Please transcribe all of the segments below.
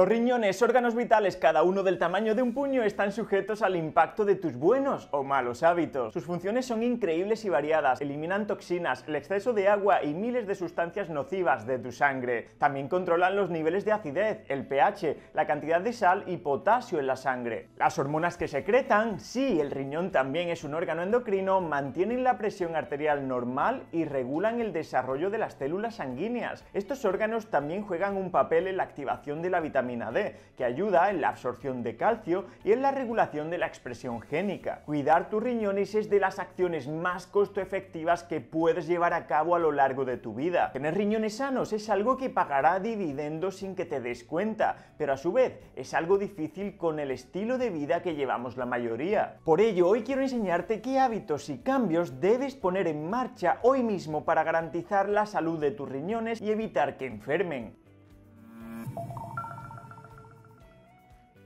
Los riñones, órganos vitales, cada uno del tamaño de un puño, están sujetos al impacto de tus buenos o malos hábitos. Sus funciones son increíbles y variadas, eliminan toxinas, el exceso de agua y miles de sustancias nocivas de tu sangre. También controlan los niveles de acidez, el pH, la cantidad de sal y potasio en la sangre. Las hormonas que secretan, sí, el riñón también es un órgano endocrino, mantienen la presión arterial normal y regulan el desarrollo de las células sanguíneas. Estos órganos también juegan un papel en la activación de la vitamina vitamina D, que ayuda en la absorción de calcio y en la regulación de la expresión génica. Cuidar tus riñones es de las acciones más costo efectivas que puedes llevar a cabo a lo largo de tu vida. Tener riñones sanos es algo que pagará dividendos sin que te des cuenta, pero a su vez es algo difícil con el estilo de vida que llevamos la mayoría. Por ello, hoy quiero enseñarte qué hábitos y cambios debes poner en marcha hoy mismo para garantizar la salud de tus riñones y evitar que enfermen.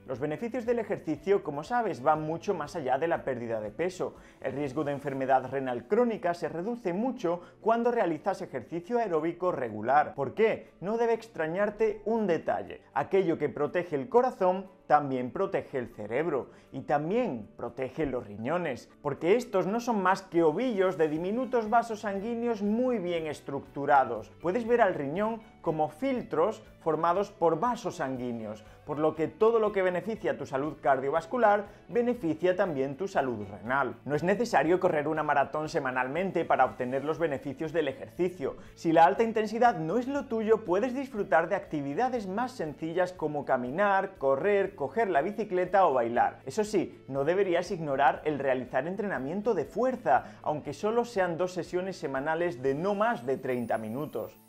Los beneficios del ejercicio, como sabes, van mucho más allá de la pérdida de peso. El riesgo de enfermedad renal crónica se reduce mucho cuando realizas ejercicio aeróbico regular. ¿Por qué? No debe extrañarte un detalle. Aquello que protege el corazón también protege el cerebro y también protege los riñones, porque estos no son más que ovillos de diminutos vasos sanguíneos muy bien estructurados. Puedes ver al riñón como filtros formados por vasos sanguíneos, por lo que todo lo que beneficia tu salud cardiovascular beneficia también tu salud renal. No es necesario correr una maratón semanalmente para obtener los beneficios del ejercicio. Si la alta intensidad no es lo tuyo, puedes disfrutar de actividades más sencillas como caminar, correr, coger la bicicleta o bailar. Eso sí, no deberías ignorar el realizar entrenamiento de fuerza, aunque solo sean dos sesiones semanales de no más de 30 minutos.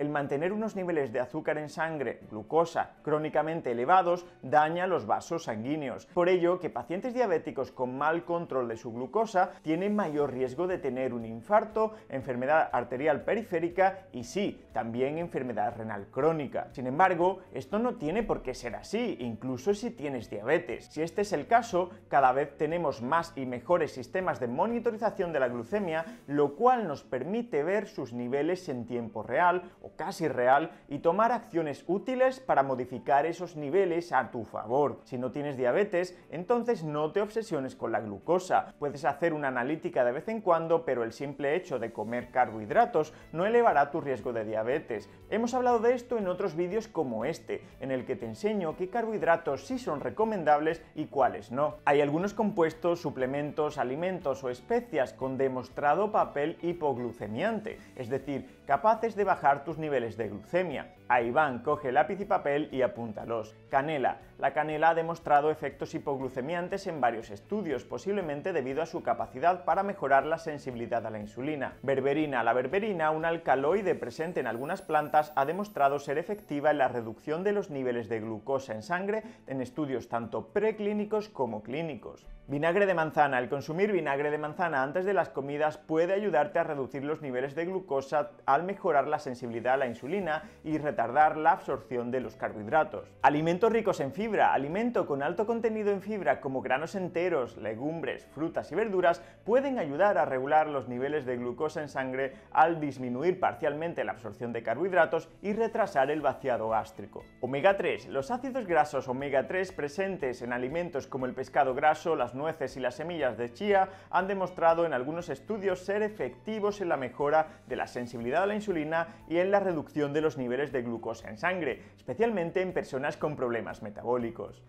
el mantener unos niveles de azúcar en sangre, glucosa, crónicamente elevados, daña los vasos sanguíneos. Por ello, que pacientes diabéticos con mal control de su glucosa tienen mayor riesgo de tener un infarto, enfermedad arterial periférica y sí, también enfermedad renal crónica. Sin embargo, esto no tiene por qué ser así, incluso si tienes diabetes. Si este es el caso, cada vez tenemos más y mejores sistemas de monitorización de la glucemia, lo cual nos permite ver sus niveles en tiempo real o casi real y tomar acciones útiles para modificar esos niveles a tu favor. Si no tienes diabetes, entonces no te obsesiones con la glucosa. Puedes hacer una analítica de vez en cuando, pero el simple hecho de comer carbohidratos no elevará tu riesgo de diabetes. Hemos hablado de esto en otros vídeos como este, en el que te enseño qué carbohidratos sí son recomendables y cuáles no. Hay algunos compuestos, suplementos, alimentos o especias con demostrado papel hipoglucemiante, es decir, capaces de bajar tus niveles de glucemia. Ahí van, coge lápiz y papel y apúntalos. Canela. La canela ha demostrado efectos hipoglucemiantes en varios estudios, posiblemente debido a su capacidad para mejorar la sensibilidad a la insulina. Berberina. La berberina, un alcaloide presente en algunas plantas, ha demostrado ser efectiva en la reducción de los niveles de glucosa en sangre en estudios tanto preclínicos como clínicos. Vinagre de manzana. El consumir vinagre de manzana antes de las comidas puede ayudarte a reducir los niveles de glucosa al mejorar la sensibilidad a la insulina y retardar la absorción de los carbohidratos. Alimentos ricos en fibra. Alimento con alto contenido en fibra como granos enteros, legumbres, frutas y verduras pueden ayudar a regular los niveles de glucosa en sangre al disminuir parcialmente la absorción de carbohidratos y retrasar el vaciado gástrico. Omega 3. Los ácidos grasos omega 3 presentes en alimentos como el pescado graso, las nueces y las semillas de chía han demostrado en algunos estudios ser efectivos en la mejora de la sensibilidad a la insulina y en la reducción de los niveles de glucosa en sangre, especialmente en personas con problemas metabólicos.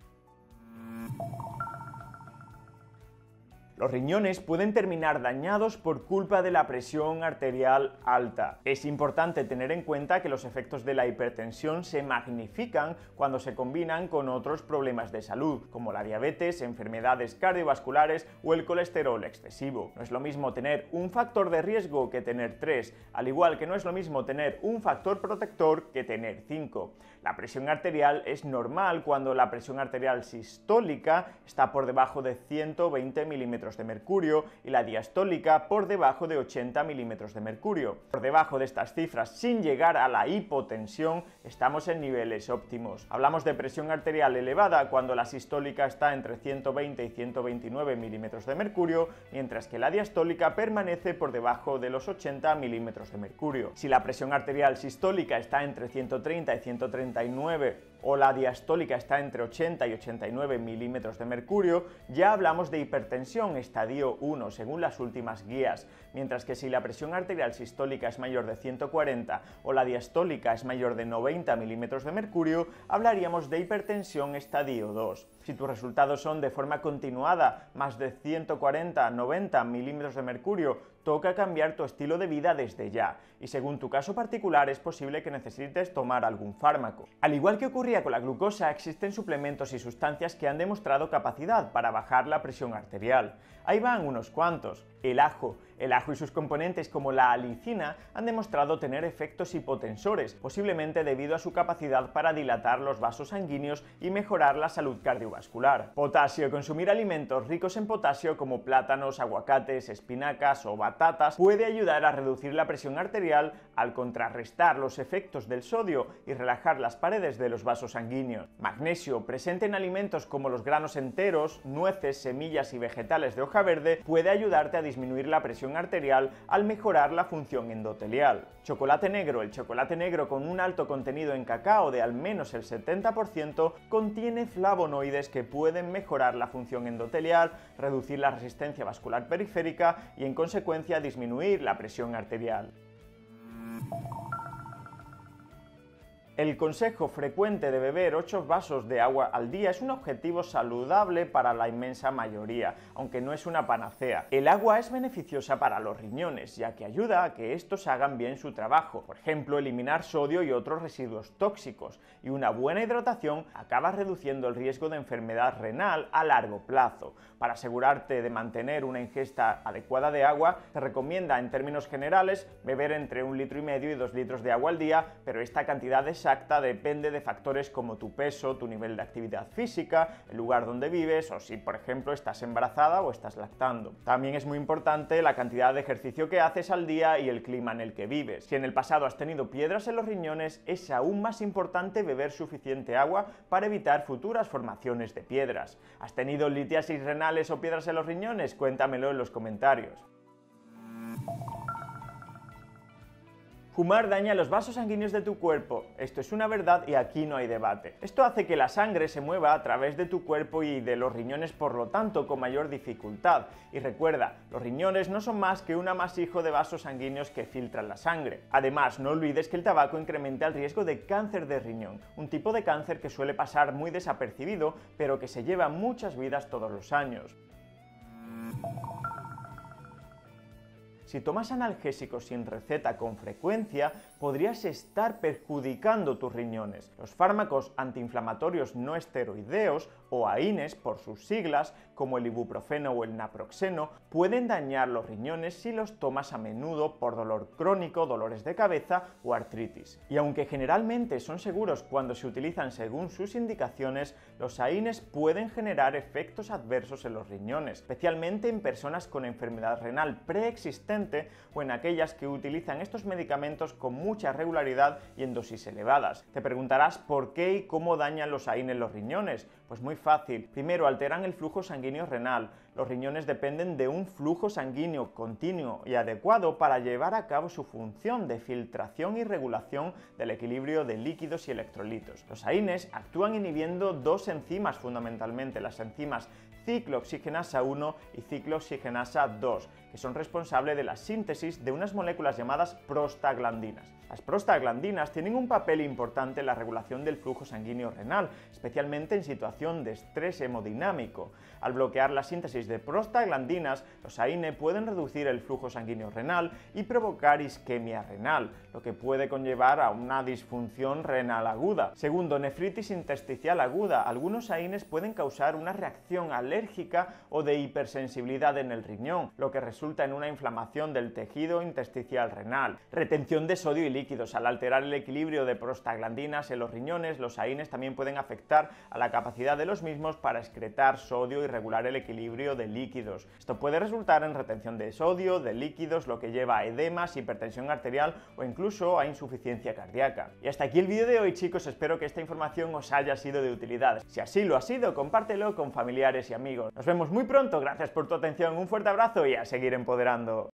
Los riñones pueden terminar dañados por culpa de la presión arterial alta. Es importante tener en cuenta que los efectos de la hipertensión se magnifican cuando se combinan con otros problemas de salud, como la diabetes, enfermedades cardiovasculares o el colesterol excesivo. No es lo mismo tener un factor de riesgo que tener tres, al igual que no es lo mismo tener un factor protector que tener cinco. La presión arterial es normal cuando la presión arterial sistólica está por debajo de 120 milímetros de mercurio y la diastólica por debajo de 80 milímetros de mercurio. Por debajo de estas cifras, sin llegar a la hipotensión, estamos en niveles óptimos. Hablamos de presión arterial elevada cuando la sistólica está entre 120 y 129 milímetros de mercurio, mientras que la diastólica permanece por debajo de los 80 milímetros de mercurio. Si la presión arterial sistólica está entre 130 y 130 o la diastólica está entre 80 y 89 milímetros de mercurio, ya hablamos de hipertensión estadio 1 según las últimas guías, mientras que si la presión arterial sistólica es mayor de 140 o la diastólica es mayor de 90 milímetros de mercurio, hablaríamos de hipertensión estadio 2. Si tus resultados son de forma continuada más de 140 90 milímetros de mercurio toca cambiar tu estilo de vida desde ya, y según tu caso particular es posible que necesites tomar algún fármaco. Al igual que ocurría con la glucosa, existen suplementos y sustancias que han demostrado capacidad para bajar la presión arterial. Ahí van unos cuantos. El ajo, el ajo y sus componentes como la alicina han demostrado tener efectos hipotensores, posiblemente debido a su capacidad para dilatar los vasos sanguíneos y mejorar la salud cardiovascular. Potasio. Consumir alimentos ricos en potasio como plátanos, aguacates, espinacas o batatas puede ayudar a reducir la presión arterial al contrarrestar los efectos del sodio y relajar las paredes de los vasos sanguíneos. Magnesio, presente en alimentos como los granos enteros, nueces, semillas y vegetales de hoja verde, puede ayudarte a disminuir la presión arterial al mejorar la función endotelial. Chocolate negro. El chocolate negro con un alto contenido en cacao de al menos el 70% contiene flavonoides que pueden mejorar la función endotelial, reducir la resistencia vascular periférica y en consecuencia disminuir la presión arterial. El consejo frecuente de beber 8 vasos de agua al día es un objetivo saludable para la inmensa mayoría, aunque no es una panacea. El agua es beneficiosa para los riñones, ya que ayuda a que estos hagan bien su trabajo, por ejemplo, eliminar sodio y otros residuos tóxicos, y una buena hidratación acaba reduciendo el riesgo de enfermedad renal a largo plazo. Para asegurarte de mantener una ingesta adecuada de agua, se recomienda en términos generales beber entre un litro y medio y dos litros de agua al día, pero esta cantidad es depende de factores como tu peso, tu nivel de actividad física, el lugar donde vives o si, por ejemplo, estás embarazada o estás lactando. También es muy importante la cantidad de ejercicio que haces al día y el clima en el que vives. Si en el pasado has tenido piedras en los riñones, es aún más importante beber suficiente agua para evitar futuras formaciones de piedras. ¿Has tenido litiasis renales o piedras en los riñones? Cuéntamelo en los comentarios. Fumar daña los vasos sanguíneos de tu cuerpo. Esto es una verdad y aquí no hay debate. Esto hace que la sangre se mueva a través de tu cuerpo y de los riñones, por lo tanto, con mayor dificultad. Y recuerda, los riñones no son más que un amasijo de vasos sanguíneos que filtran la sangre. Además, no olvides que el tabaco incrementa el riesgo de cáncer de riñón, un tipo de cáncer que suele pasar muy desapercibido, pero que se lleva muchas vidas todos los años. Si tomas analgésicos sin receta con frecuencia, podrías estar perjudicando tus riñones. Los fármacos antiinflamatorios no esteroideos o AINES por sus siglas, como el ibuprofeno o el naproxeno, pueden dañar los riñones si los tomas a menudo por dolor crónico, dolores de cabeza o artritis. Y aunque generalmente son seguros cuando se utilizan según sus indicaciones, los AINES pueden generar efectos adversos en los riñones, especialmente en personas con enfermedad renal preexistente o en aquellas que utilizan estos medicamentos con muy mucha regularidad y en dosis elevadas. Te preguntarás por qué y cómo dañan los AINES los riñones. Pues muy fácil. Primero, alteran el flujo sanguíneo renal. Los riñones dependen de un flujo sanguíneo continuo y adecuado para llevar a cabo su función de filtración y regulación del equilibrio de líquidos y electrolitos. Los AINES actúan inhibiendo dos enzimas fundamentalmente, las enzimas ciclooxigenasa 1 y ciclooxigenasa 2, que son responsables de la síntesis de unas moléculas llamadas prostaglandinas. Las prostaglandinas tienen un papel importante en la regulación del flujo sanguíneo renal, especialmente en situación de estrés hemodinámico. Al bloquear la síntesis de prostaglandinas, los AINE pueden reducir el flujo sanguíneo renal y provocar isquemia renal, lo que puede conllevar a una disfunción renal aguda. Segundo, nefritis intersticial aguda. Algunos AINES pueden causar una reacción alérgica o de hipersensibilidad en el riñón, lo que resulta en una inflamación del tejido intersticial renal. Retención de sodio y al alterar el equilibrio de prostaglandinas en los riñones, los AINES también pueden afectar a la capacidad de los mismos para excretar sodio y regular el equilibrio de líquidos. Esto puede resultar en retención de sodio, de líquidos, lo que lleva a edemas, hipertensión arterial o incluso a insuficiencia cardíaca. Y hasta aquí el vídeo de hoy chicos, espero que esta información os haya sido de utilidad. Si así lo ha sido, compártelo con familiares y amigos. Nos vemos muy pronto, gracias por tu atención, un fuerte abrazo y a seguir empoderando.